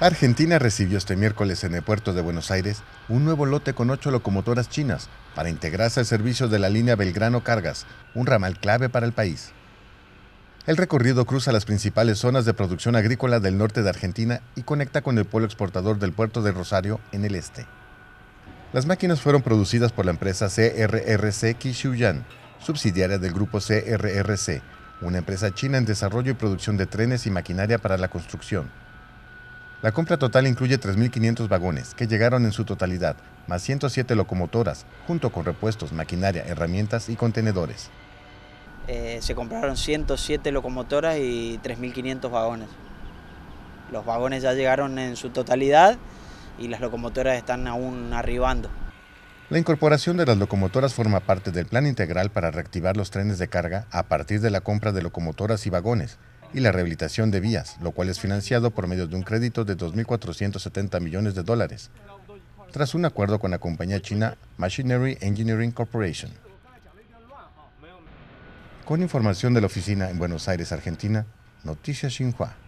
Argentina recibió este miércoles en el puerto de Buenos Aires un nuevo lote con ocho locomotoras chinas para integrarse al servicio de la línea Belgrano Cargas, un ramal clave para el país. El recorrido cruza las principales zonas de producción agrícola del norte de Argentina y conecta con el pueblo exportador del puerto de Rosario en el este. Las máquinas fueron producidas por la empresa CRRC Kishuyan, subsidiaria del grupo CRRC, una empresa china en desarrollo y producción de trenes y maquinaria para la construcción. La compra total incluye 3.500 vagones, que llegaron en su totalidad, más 107 locomotoras, junto con repuestos, maquinaria, herramientas y contenedores. Eh, se compraron 107 locomotoras y 3.500 vagones. Los vagones ya llegaron en su totalidad y las locomotoras están aún arribando. La incorporación de las locomotoras forma parte del plan integral para reactivar los trenes de carga a partir de la compra de locomotoras y vagones, y la rehabilitación de vías, lo cual es financiado por medio de un crédito de 2.470 millones de dólares, tras un acuerdo con la compañía china Machinery Engineering Corporation. Con información de la oficina en Buenos Aires, Argentina, Noticias Xinhua.